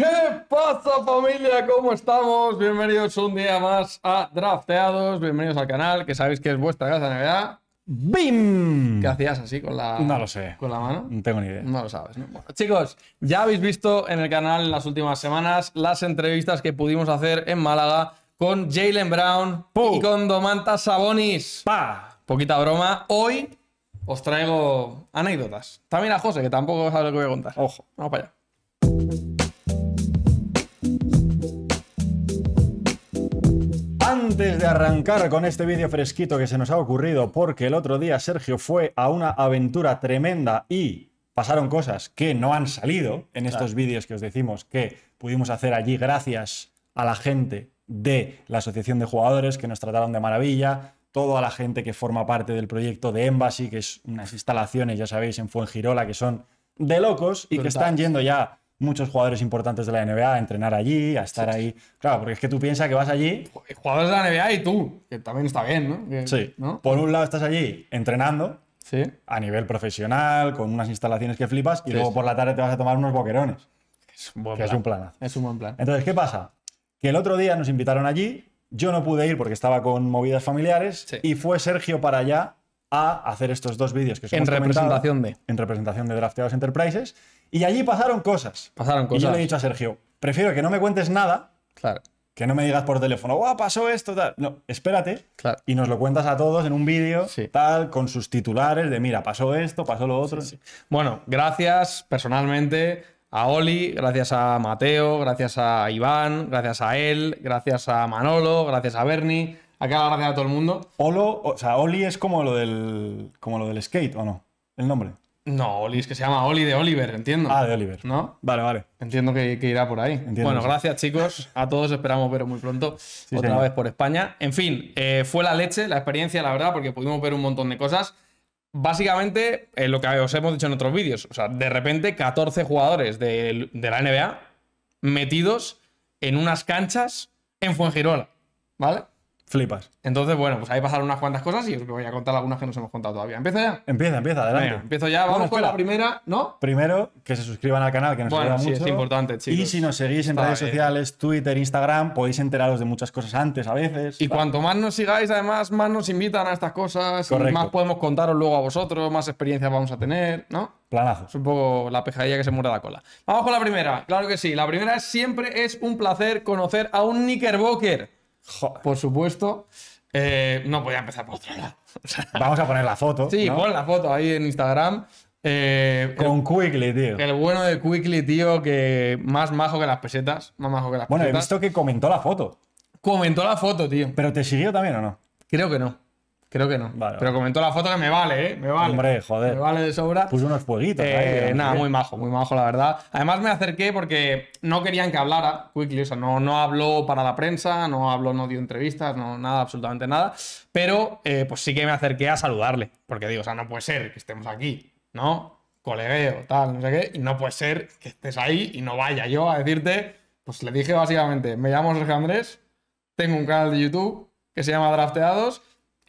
¿Qué pasa familia? ¿Cómo estamos? Bienvenidos un día más a Drafteados, bienvenidos al canal, que sabéis que es vuestra casa Navidad. ¡Bim! ¿Qué hacías así con la, no lo sé. con la mano? No tengo ni idea. No lo sabes. chicos, ya habéis visto en el canal en las últimas semanas las entrevistas que pudimos hacer en Málaga con Jalen Brown y con Domantas Sabonis. ¡Pa! Poquita broma. Hoy os traigo anécdotas. También a José, que tampoco sabe lo que voy a contar. Ojo. Vamos para allá. antes de arrancar con este vídeo fresquito que se nos ha ocurrido, porque el otro día Sergio fue a una aventura tremenda y pasaron cosas que no han salido en estos vídeos que os decimos que pudimos hacer allí gracias a la gente de la Asociación de Jugadores que nos trataron de maravilla, toda la gente que forma parte del proyecto de Embassy, que es unas instalaciones, ya sabéis, en Fuengirola, que son de locos y que están yendo ya muchos jugadores importantes de la NBA a entrenar allí, a estar ahí. Claro, porque es que tú piensas que vas allí. Jugadores de la NBA y tú, que también está bien, ¿no? sí. Por un lado estás allí entrenando. Sí. A nivel profesional, con unas instalaciones que flipas, y luego por la tarde te vas a tomar unos boquerones. Es un buen plan. Es un Es un buen plan. Entonces, ¿qué pasa? Que el otro día nos invitaron allí, yo no pude ir porque estaba con movidas familiares, y fue Sergio para allá a hacer estos dos vídeos que son En representación de. En representación de Drafteados Enterprises. Y allí pasaron cosas. Pasaron cosas. Y yo le he dicho a Sergio, prefiero que no me cuentes nada. Claro. Que no me digas por teléfono, ¡guau, pasó esto! Tal. No, espérate. Y nos lo cuentas a todos en un vídeo, tal, con sus titulares de, mira, pasó esto, pasó lo otro. Bueno, gracias personalmente a Oli, gracias a Mateo, gracias a Iván, gracias a él, gracias a Manolo, gracias a Bernie acaba de agradecer a todo el mundo. Olo, o sea, Oli es como lo del, como lo del skate, ¿o no? El nombre. No, Oli es que se llama Oli de Oliver, entiendo. Ah, de Oliver. ¿No? Vale, vale. Entiendo que, irá por ahí. bueno, gracias chicos. A todos esperamos veros muy pronto. otra vez por España. En fin, eh, fue la leche, la experiencia, la verdad, porque pudimos ver un montón de cosas. Básicamente, eh, lo que os hemos dicho en otros vídeos. O sea, de repente 14 jugadores de, de la NBA metidos en unas canchas en Fuengirola. ¿Vale? Flipas. Entonces, bueno, pues ahí pasaron unas cuantas cosas y os voy a contar algunas que nos hemos contado todavía. ¿Empiezo ya? Empieza, empieza, adelante. empiezo ya, vamos con la primera, ¿no? Primero, que se suscriban al canal, que nos bueno, ayuda sí, mucho. es importante, chicos. Y si nos seguís en redes sociales, Twitter, Instagram, podéis enteraros de muchas cosas antes a veces. Y cuanto más nos sigáis, además, más nos invitan a estas cosas, y más podemos contaros luego a vosotros, más experiencias vamos a tener, ¿no? Planazo. Es un poco la pejadilla que se muera la cola. Vamos con la primera, claro que sí. La primera es siempre es un placer conocer a un Knickerbocker. Por supuesto. Eh, no no a empezar por otro lado. Vamos a poner la foto. Sí, pon la foto ahí en Instagram. Eh, Con Quickly, tío. El bueno de Quickly, tío, que más majo que las pesetas. Más majo las pesetas. Bueno, he visto que comentó la foto. Comentó la foto, tío. ¿Pero te siguió también o no? Creo que no. Creo que no. Vale, Pero comentó la foto que me vale, ¿eh? Me vale. Hombre, joder. Me vale de sobra. Puso unos fueguitos. Eh, nada, muy majo, muy majo, la verdad. Además, me acerqué porque no querían que hablara Quickly. O sea, no, no habló para la prensa, no habló, no dio entrevistas, no nada, absolutamente nada. Pero eh, pues sí que me acerqué a saludarle. Porque digo, o sea, no puede ser que estemos aquí, ¿no? Colegueo, tal, no sé qué. Y no puede ser que estés ahí y no vaya yo a decirte. Pues le dije básicamente, me llamo Sergio Andrés, tengo un canal de YouTube que se llama Drafteados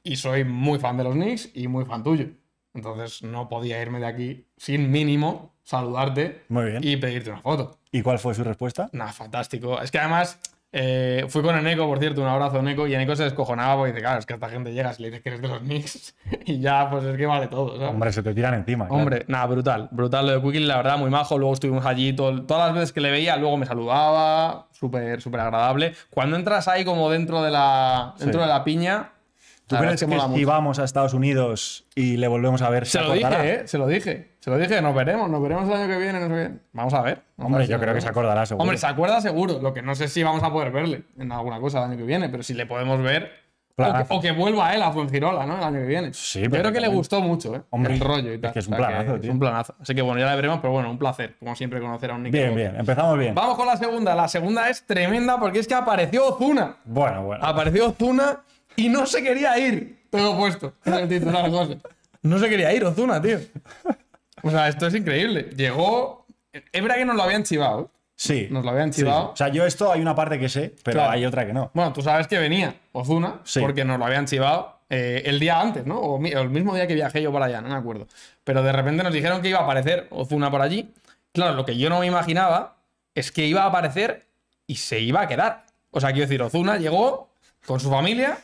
y soy muy fan de los Knicks y muy fan tuyo. Entonces no podía irme de aquí sin mínimo saludarte y pedirte una foto. ¿Y cuál fue su respuesta? Nada, fantástico. Es que además eh, fui con Eneco, por cierto, un abrazo Eneco, y Eneco se descojonaba porque dice, claro, es que esta gente llegas le dices que eres de los Knicks y ya, pues es que vale todo. Hombre, se te tiran encima. Hombre, nada, brutal, brutal lo de Quickly, la verdad, muy majo, luego estuvimos allí, todo, todas las veces que le veía, luego me saludaba, súper, súper agradable. Cuando entras ahí como dentro de la, dentro de la piña, ¿Tú que, si vamos a Estados Unidos y le volvemos a ver? Se, se lo dije, ¿eh? Se lo dije. Se lo dije, nos veremos, nos veremos el año que viene. Vamos a ver. Hombre, yo creo que se acordará seguro. Hombre, se acuerda seguro. Lo que no sé si vamos a poder verle en alguna cosa el año que viene, pero si le podemos ver. O que, vuelva él a Fuencirola, ¿no? El año que viene. Sí, pero. creo que le gustó mucho, ¿eh? Hombre, el rollo y tal. Es que es un planazo, tío. Es un planazo. Así que bueno, ya la veremos, pero bueno, un placer, como siempre, conocer a un Nick. Bien, bien, empezamos bien. Vamos con la segunda. La segunda es tremenda porque es que apareció Zuna Bueno, bueno. Apareció Ozuna y no se quería ir. Todo puesto. No se quería ir, Ozuna, tío. O sea, esto es increíble. Llegó. Es verdad que nos lo habían chivado. Sí. Nos lo habían chivado. O sea, yo esto hay una parte que sé, pero hay otra que no. Bueno, tú sabes que venía Ozuna, porque nos lo habían chivado eh, el día antes, ¿no? O el mismo día que viajé yo para allá, no me acuerdo. Pero de repente nos dijeron que iba a aparecer Ozuna por allí. Claro, lo que yo no me imaginaba es que iba a aparecer y se iba a quedar. O sea, quiero decir, Ozuna llegó con su familia,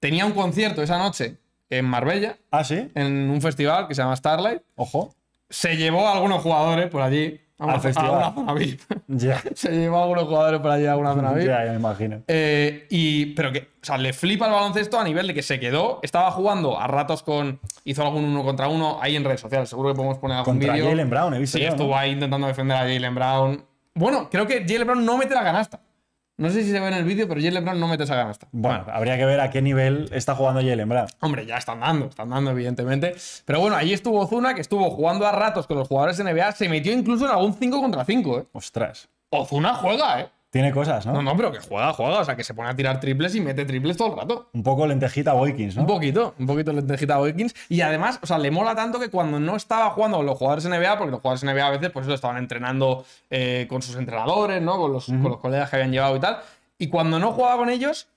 Tenía un concierto esa noche en Marbella. Ah, sí. En un festival que se llama Starlight. Ojo. Se llevó a algunos jugadores por allí. A una, A zona VIP. Ya. se llevó a algunos jugadores por allí a una zona VIP. Ya, ya me imagino. Eh, y, pero que, o sea, le flipa el baloncesto a nivel de que se quedó. Estaba jugando a ratos con. Hizo algún uno contra uno ahí en redes sociales. Seguro que podemos poner algún vídeo. Contra Jalen Brown, he visto. Sí, estuvo ahí intentando defender a Jalen Brown. Bueno, creo que Jalen Brown no mete la canasta. No sé si se ve en el vídeo, pero Jalen Brown no mete esa canasta. Bueno, habría que ver a qué nivel está jugando Jalen Brown. Hombre, ya están dando, están dando, evidentemente. Pero bueno, ahí estuvo Ozuna, que estuvo jugando a ratos con los jugadores de NBA, se metió incluso en algún 5 contra 5, ¿eh? Ostras. Ozuna juega, ¿eh? Tiene cosas, ¿no? No, no, pero que juega, juega. O sea, que se pone a tirar triples y mete triples todo el rato. Un poco lentejita Boykins, ¿no? Un poquito, un poquito lentejita Boykins. Y además, o sea, le mola tanto que cuando no estaba jugando con los jugadores NBA, porque los jugadores NBA a veces, pues eso, estaban entrenando eh, con sus entrenadores, ¿no? Con los, colegas que habían llevado y tal. Y cuando no jugaba con ellos,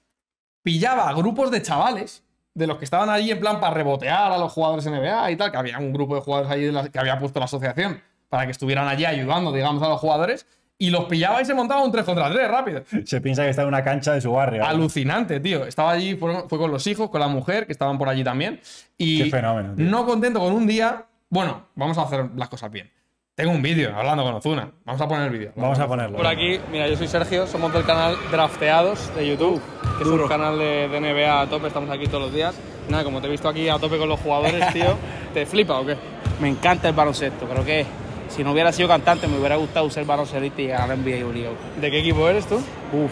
pillaba grupos de chavales de los que estaban allí en plan para rebotear a los jugadores NBA y tal, que había un grupo de jugadores allí que había puesto la asociación para que estuvieran allí ayudando, digamos, a los jugadores y los pillaba y se montaba un 3 contra 3 rápido. Se piensa que está en una cancha de su barrio. ¿eh? Alucinante, tío. Estaba allí, fue, con los hijos, con la mujer, que estaban por allí también. Y Qué fenómeno. No contento con un día. Bueno, vamos a hacer las cosas bien. Tengo un vídeo hablando con Ozuna. Vamos a poner el vídeo. Vamos, a ponerlo. Por aquí, mira, yo soy Sergio, somos del canal Drafteados de YouTube, que es un canal de, de, NBA a tope, estamos aquí todos los días. Nada, como te he visto aquí a tope con los jugadores, tío, ¿te flipa o qué? Me encanta el baloncesto, pero ¿qué? si no hubiera sido cantante, me hubiera gustado ser baloncelista y la NBA lío. ¿De qué equipo eres tú?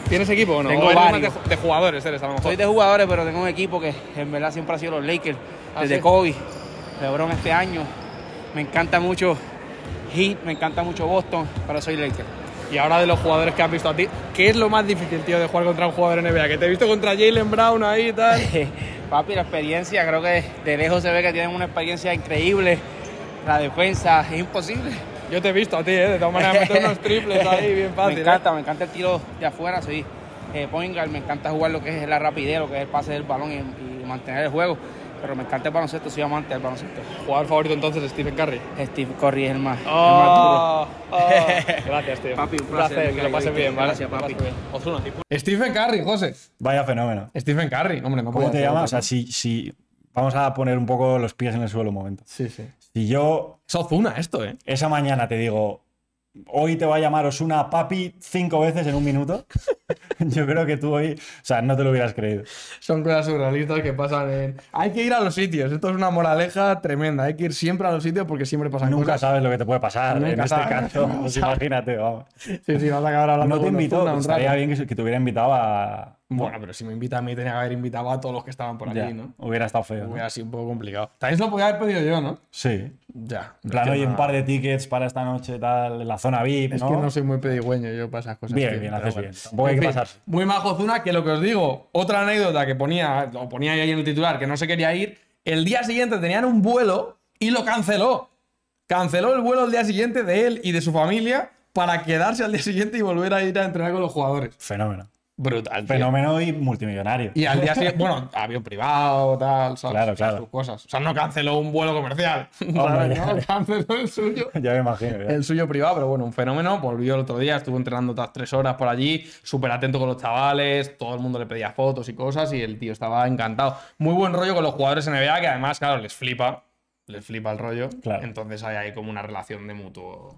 ¿Tienes equipo o no? Tengo varios. de, jugadores eres a lo mejor. Soy de jugadores, pero tengo un equipo que en verdad siempre ha sido los Lakers. desde ¿Ah, Kobe, LeBron este año. Me encanta mucho Heat, me encanta mucho Boston, pero soy Laker. Y ahora de los jugadores que has visto a ti, ¿qué es lo más difícil, tío, de jugar contra un jugador NBA? Que te he visto contra Jalen Brown ahí y tal. Papi, la experiencia, creo que de lejos se ve que tienen una experiencia increíble. La defensa es imposible. Yo te he visto a ti, ¿eh? De todas maneras, meter unos triples ahí bien fácil. Me eh. encanta, me encanta el tiro de afuera, sí. Eh, me encanta jugar lo que es la rapidez, lo que es el pase del balón y, mantener el juego. Pero me encanta el baloncesto, soy amante del baloncesto. ¿Jugador favorito entonces Stephen Curry? Steve Curry es el más, ah, duro. Ah. Gracias, tío. Papi, un placer. que lo pases bien, ¿vale? Gracias, papi. Stephen Curry, José. Vaya fenómeno. Stephen Curry, hombre, no ¿Cómo te llamas? O sea, si Vamos a poner un poco los pies en el suelo un momento. Sí, sí. Si yo. Es Ozuna esto, ¿eh? Esa mañana te digo, hoy te va a llamar Osuna papi cinco veces en un minuto. Yo creo que tú hoy, o sea, no te lo hubieras creído. Son cosas surrealistas que pasan en... Hay que ir a los sitios, esto es una moraleja tremenda, hay que ir siempre a los sitios porque siempre pasan Nunca sabes lo que te puede pasar en este caso, imagínate, vamos. Sí, sí, vas a acabar hablando No te invitó, estaría bien que, te hubiera invitado a, bueno, pero si me invita a mí, tenía que haber invitado a todos los que estaban por aquí, ¿no? Hubiera estado feo. Hubiera sido un poco complicado. También lo podía haber pedido yo, ¿no? Sí. Ya. En plan, un par de tickets para esta noche, tal, en la zona VIP, es que no soy muy pedigüeño yo para esas cosas. Bien, bien, bien haces bien. hay que Muy majo Zuna, que lo que os digo, otra anécdota que ponía, o ponía ahí en el titular, que no se quería ir, el día siguiente tenían un vuelo y lo canceló. Canceló el vuelo el día siguiente de él y de su familia para quedarse al día siguiente y volver a ir a entrenar con los jugadores. Fenómeno. Brutal. Fenómeno y multimillonario. Y al día siguiente, bueno, avión privado, tal, ¿sabes? Claro, Sus cosas. O sea, no canceló un vuelo comercial. no, canceló el suyo. ya me imagino. El suyo privado, pero bueno, un fenómeno. Volvió el otro día, estuvo entrenando otras tres horas por allí, súper atento con los chavales, todo el mundo le pedía fotos y cosas, y el tío estaba encantado. Muy buen rollo con los jugadores NBA, que además, claro, les flipa le flipa el rollo. Entonces hay ahí como una relación de mutuo.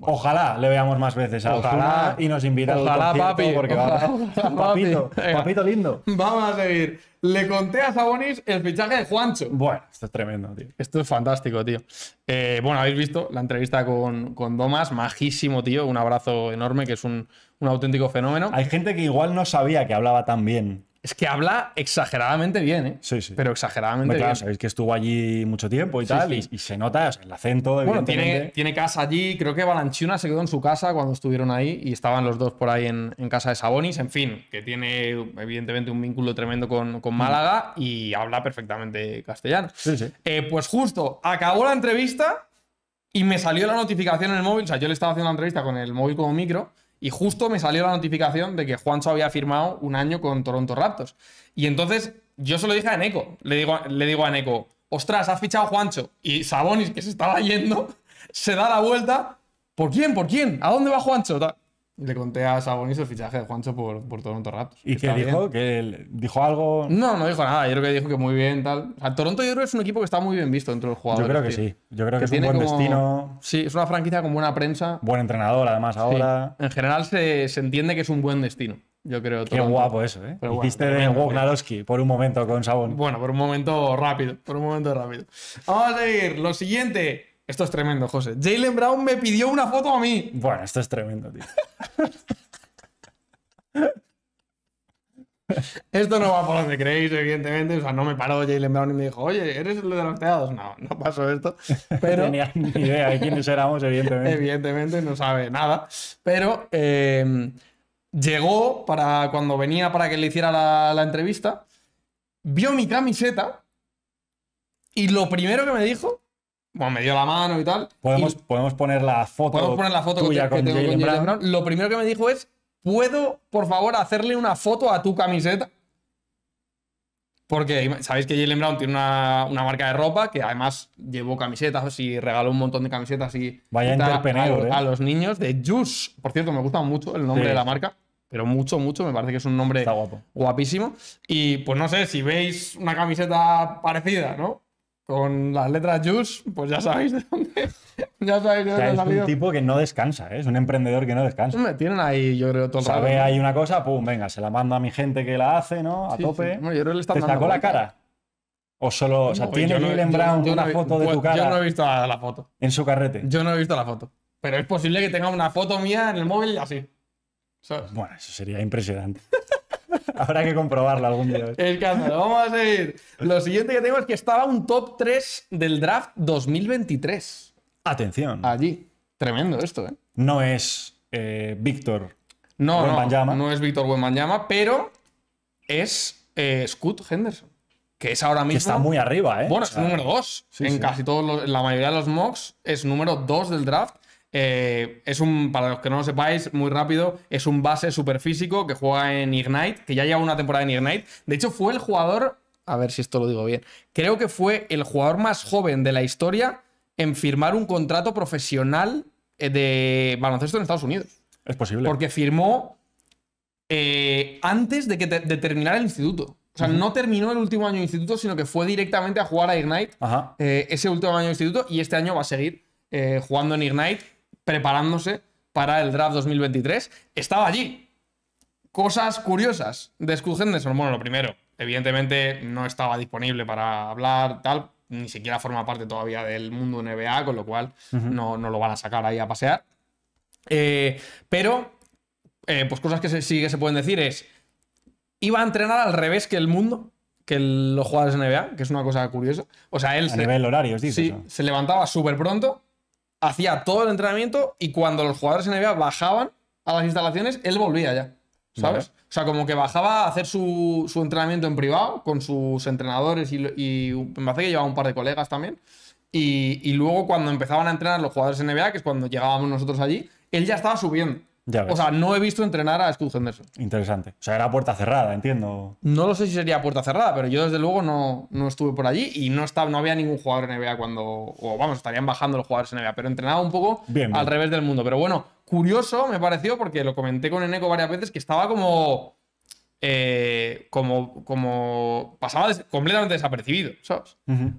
Ojalá le veamos más veces a Ojalá y nos invita a Ojalá, papi. Porque papito, papito lindo. Vamos a seguir. Le conté a Sabonis el fichaje de Juancho. Bueno, esto es tremendo, tío. Esto es fantástico, tío. Eh, bueno, habéis visto la entrevista con, con, Domas, majísimo, tío. Un abrazo enorme, que es un, un auténtico fenómeno. Hay gente que igual no sabía que hablaba tan bien. Es que habla exageradamente bien, ¿eh? Sí, sí. Pero exageradamente Pero claro, Sabéis que estuvo allí mucho tiempo y tal, Y, se nota el acento. Bueno, tiene, tiene, casa allí. Creo que Balanchuna se quedó en su casa cuando estuvieron ahí y estaban los dos por ahí en, casa de Sabonis. En fin, que tiene evidentemente un vínculo tremendo con, mm. Málaga y habla perfectamente castellano. Sí, sí. Eh, pues justo, acabó la entrevista y me salió la notificación en el móvil. O sea, yo le estaba haciendo la entrevista con el móvil como micro y justo me salió la notificación de que Juancho había firmado un año con Toronto Raptors. Y entonces yo se lo dije a Neko. Le digo, le digo a Neko, ostras, has fichado Juancho. Y Sabonis, que se estaba yendo, se da la vuelta. ¿Por quién? ¿Por quién? ¿A dónde va Juancho? le conté a Sabonis el fichaje de Juancho por, por Toronto Raptors. ¿Y qué dijo? ¿Que dijo algo? No, no dijo nada. Yo creo que dijo que muy bien, tal. Toronto yo creo que es un equipo que está muy bien visto dentro del jugador. Yo creo que sí. Yo creo que, es un buen destino. Sí, es una franquicia con buena prensa. Buen entrenador, además, ahora. En general se, entiende que es un buen destino. Yo creo. Qué guapo eso, ¿eh? Hiciste bueno, de por un momento con Sabonis. Bueno, por un momento rápido. Por un momento rápido. Vamos a seguir. Lo siguiente. Esto es tremendo, José. Jalen Brown me pidió una foto a mí. Bueno, esto es tremendo, tío. Esto no va por donde creéis, evidentemente. O sea, no me paró Jalen Brown y me dijo, oye, ¿eres el de los teados? No, no pasó esto. Pero... No tenía ni idea de quiénes éramos, evidentemente. evidentemente, no sabe nada. Pero em, llegó para cuando venía para que le hiciera la entrevista, vio mi camiseta y lo primero que me dijo bueno, me dio la mano y tal. Podemos, podemos poner la foto. Podemos poner la foto con, que Brown. Lo primero que me dijo es: ¿Puedo, por favor, hacerle una foto a tu camiseta? Porque sabéis que Jalen Brown tiene una, marca de ropa que además llevó camisetas y regaló un montón de camisetas y Vaya a, ¿eh? a, los niños de Juice. Por cierto, me gusta mucho el nombre de la marca, pero mucho, mucho. Me parece que es un nombre guapísimo. Y pues no sé, si veis una camiseta parecida, ¿no? con las letras Jus, pues ya sabéis de dónde. ya sabéis es un tipo que no descansa, ¿eh? es un emprendedor que no descansa. me tienen ahí, yo creo, todo Sabe hay una cosa, pum, venga, se la mando a mi gente que la hace, ¿no? A tope. ¿Te sacó la cara? O solo, o sea, tiene no, Brown una foto de tu cara. Yo no he visto la, foto. En su carrete. Yo no he visto la foto. Pero es posible que tenga una foto mía en el móvil y así. Bueno, eso sería impresionante. Habrá que comprobarlo algún día. Escándalo. Vamos a seguir. Lo siguiente que tengo es que estaba un top 3 del draft 2023. Atención. Allí. Tremendo esto, ¿eh? No es eh, Víctor no, No, es Víctor Llama, pero es eh, Scott Henderson. Que es ahora mismo. Que está muy arriba, ¿eh? Bueno, es número 2. en casi todos los, en la mayoría de los mocks es número 2 del draft. Eh, es un, para los que no lo sepáis, muy rápido, es un base super físico que juega en Ignite, que ya lleva una temporada en Ignite. De hecho, fue el jugador, a ver si esto lo digo bien, creo que fue el jugador más joven de la historia en firmar un contrato profesional eh, de baloncesto en Estados Unidos. Es posible. Porque firmó eh, antes de que terminara terminar el instituto. O sea, no terminó el último año de instituto, sino que fue directamente a jugar a Ignite ese último año de instituto y este año va a seguir jugando en Ignite preparándose para el draft 2023, estaba allí. Cosas curiosas de Scott Henderson. Bueno, lo primero, evidentemente no estaba disponible para hablar, tal, ni siquiera forma parte todavía del mundo NBA, con lo cual no, no, lo van a sacar ahí a pasear. Eh, pero, eh, pues cosas que sí que se pueden decir es, iba a entrenar al revés que el mundo, que los jugadores de NBA, que es una cosa curiosa. O sea, él... A nivel horarios, Sí, se levantaba súper pronto, hacía todo el entrenamiento y cuando los jugadores NBA bajaban a las instalaciones, él volvía ya. ¿Sabes? O sea, como que bajaba a hacer su, su entrenamiento en privado con sus entrenadores y, me parece que llevaba un par de colegas también. Y, y, luego cuando empezaban a entrenar los jugadores NBA, que es cuando llegábamos nosotros allí, él ya estaba subiendo. O sea, no he visto entrenar a Scott Henderson. Interesante. O sea, era puerta cerrada, entiendo. No lo sé si sería puerta cerrada, pero yo desde luego no, no estuve por allí y no, estaba, no había ningún jugador en NBA cuando. O vamos, estarían bajando los jugadores en NBA, pero entrenaba un poco al revés del mundo. Pero bueno, curioso me pareció porque lo comenté con Eneco varias veces que estaba como. Eh, como, como pasaba completamente desapercibido, ¿sabes?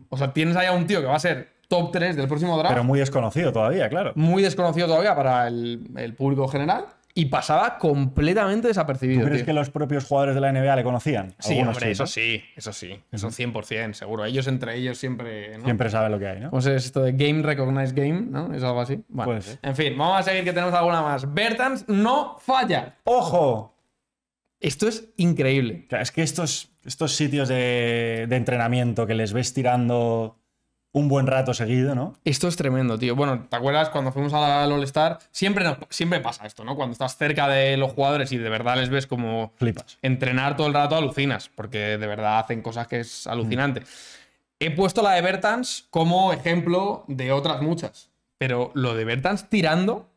O sea, tienes ahí a un tío que va a ser top 3 del próximo draft. Pero muy desconocido todavía, claro. Muy desconocido todavía para el, el público general. Y pasaba completamente desapercibido. ¿Tú crees que los propios jugadores de la NBA le conocían? Sí, hombre, eso sí, eso sí. Eso 100%, seguro. Ellos entre ellos siempre. Siempre saben lo que hay, ¿no? Pues es esto de Game Recognize Game, ¿no? Es algo así. Bueno, En fin, vamos a seguir que tenemos alguna más. Bertans no falla. ¡Ojo! Esto es increíble. es que estos, estos sitios de, de entrenamiento que les ves tirando un buen rato seguido, ¿no? Esto es tremendo, tío. Bueno, ¿te acuerdas cuando fuimos al All-Star? Siempre, siempre pasa esto, ¿no? Cuando estás cerca de los jugadores y de verdad les ves como. Flipas. Entrenar todo el rato alucinas, porque de verdad hacen cosas que es mm. alucinante. He puesto la de Bertans como ejemplo de otras muchas, pero lo de Bertans tirando.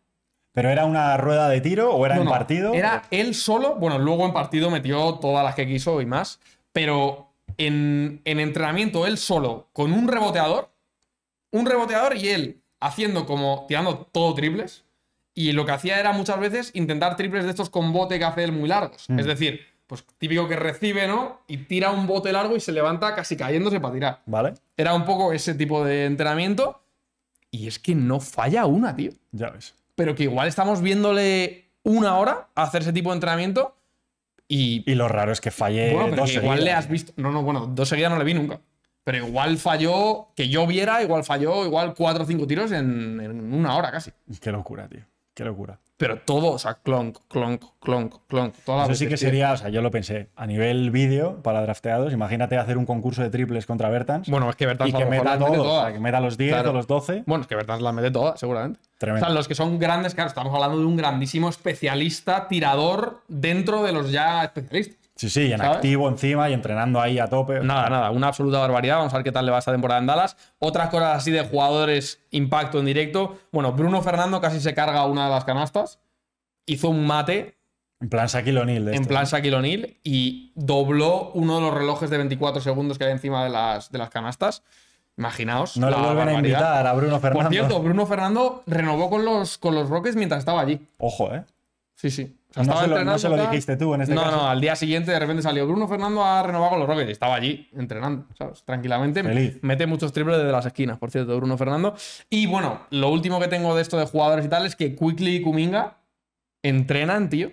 ¿Pero era una rueda de tiro o era en partido? Era él solo. Bueno, luego en partido metió todas las que quiso y más. Pero en entrenamiento, él solo, con un reboteador, un reboteador y él haciendo como tirando todo triples. Y lo que hacía era muchas veces intentar triples de estos con bote que hace él muy largos. Mm. Es decir, pues típico que recibe, ¿no? Y tira un bote largo y se levanta casi cayéndose para tirar. Vale. Era un poco ese tipo de entrenamiento. Y es que no falla una, tío. Ya ves. Pero que igual estamos viéndole una hora hacer ese tipo de entrenamiento. Y, y lo raro es que falle bueno, pero dos Igual le has visto. No, no, bueno, dos seguidas no le vi nunca. Pero igual falló, que yo viera, igual falló, igual cuatro o cinco tiros en, una hora casi. Qué locura, tío. Qué locura. Pero todo, o sea, clonk, clonk, clonk, clonk. Eso sí que sería, o sea, yo lo pensé, a nivel vídeo para drafteados, imagínate hacer un concurso de triples contra Bertans. Bueno, es que Bertans y que mete todas. O que meta los 10 o los 12. Bueno, es que Bertans la mete toda, seguramente. Tremendo. O sea, los que son grandes, claro, estamos hablando de un grandísimo especialista tirador dentro de los ya especialistas. Sí, sí, en activo encima y entrenando ahí a tope. Nada, nada, una absoluta barbaridad. Vamos a ver qué tal le va esta temporada en Dallas. Otras cosas así de jugadores, impacto en directo. Bueno, Bruno Fernando casi se carga una de las canastas. Hizo un mate. En plan Shaquille O'Neal. En este, plan Shaquille O'Neal. Y dobló uno de los relojes de 24 segundos que hay encima de las, de las canastas. Imaginaos. No le vuelven a invitar a Bruno Fernando. Por cierto, Bruno Fernando renovó con los, con los Rockets mientras estaba allí. Ojo, ¿eh? Sí, sí no, se lo, dijiste tú en este caso. No, no, al día siguiente de repente salió Bruno Fernando a renovar con los Rockets estaba allí entrenando, Tranquilamente. Feliz. Mete muchos triples desde las esquinas, por cierto, Bruno Fernando. Y bueno, lo último que tengo de esto de jugadores y tal es que Quickly y Kuminga entrenan, tío,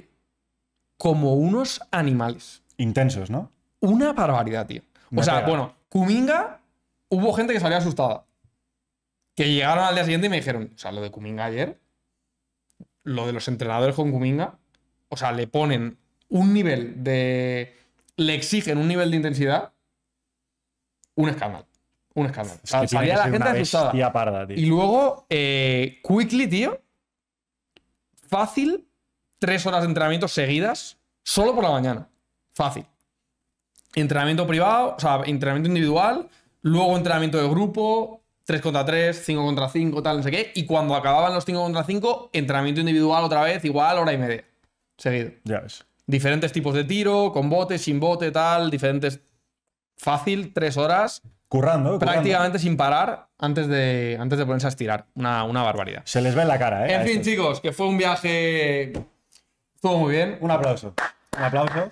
como unos animales. Intensos, ¿no? Una barbaridad, tío. o sea, bueno, Kuminga, hubo gente que salió asustada. Que llegaron al día siguiente y me dijeron, o sea, lo de Kuminga ayer, lo de los entrenadores con Kuminga o sea, le ponen un nivel de. le exigen un nivel de intensidad, un escándalo. Un escándalo. salía la gente asustada. Y luego, eh, Quickly, tío, fácil, tres horas de entrenamiento seguidas, solo por la mañana. Fácil. Entrenamiento privado, o sea, entrenamiento individual, luego entrenamiento de grupo, 3 contra tres, cinco contra cinco, tal, no sé qué. Y cuando acababan los cinco contra cinco, entrenamiento individual otra vez, igual, hora y media seguido. Ya ves. Diferentes tipos de tiro, con bote, sin bote, tal, diferentes. Fácil, tres horas. Currando, ¿eh? Prácticamente sin parar antes de, antes de ponerse a estirar. Una, barbaridad. Se les ve en la cara, ¿eh? En fin, chicos, que fue un viaje. Estuvo muy bien. Un aplauso. Un aplauso.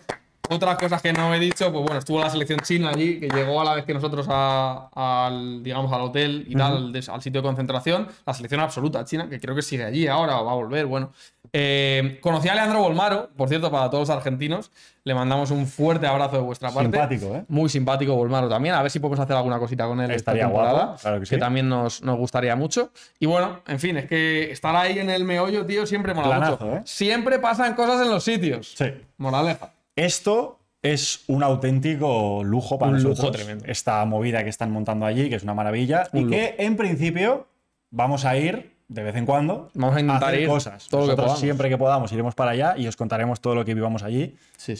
Otras cosas que no he dicho, pues bueno, estuvo la selección china allí, que llegó a la vez que nosotros al, digamos, al hotel y tal, al, sitio de concentración. La selección absoluta china, que creo que sigue allí ahora o va a volver, bueno. Eh, conocí a Leandro Bolmaro, por cierto, para todos los argentinos. Le mandamos un fuerte abrazo de vuestra parte. Simpático, ¿eh? Muy simpático Bolmaro también. A ver si podemos hacer alguna cosita con él Estaría esta temporada. claro que, sí. que, también nos, gustaría mucho. Y bueno, en fin, es que estar ahí en el meollo, tío, siempre mola ¿eh? Siempre pasan cosas en los sitios. Sí. Moraleja. Esto es un auténtico lujo para un lujo tremendo. Esta movida que están montando allí, que es una maravilla. y que, en principio, vamos a ir de vez en cuando vamos a intentar hacer cosas. Todo nosotros siempre que podamos iremos para allá y os contaremos todo lo que vivamos allí.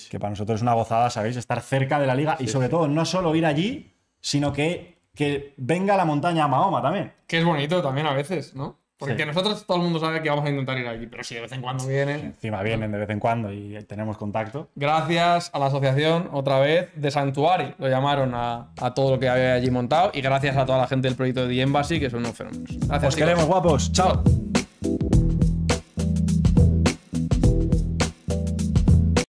Que para nosotros es una gozada, ¿sabéis? Estar cerca de la liga y sobre todo no solo ir allí, sino que, que venga la montaña a Mahoma también. Que es bonito también a veces, ¿no? Porque nosotros todo el mundo sabe que vamos a intentar ir allí, pero si de vez en cuando vienen. Encima vienen de vez en cuando y tenemos contacto. Gracias a la asociación, otra vez, de Santuari, lo llamaron a, todo lo que había allí montado, y gracias a toda la gente del proyecto de The Embassy, que son unos fenómenos. Gracias. Os queremos, guapos. Chao.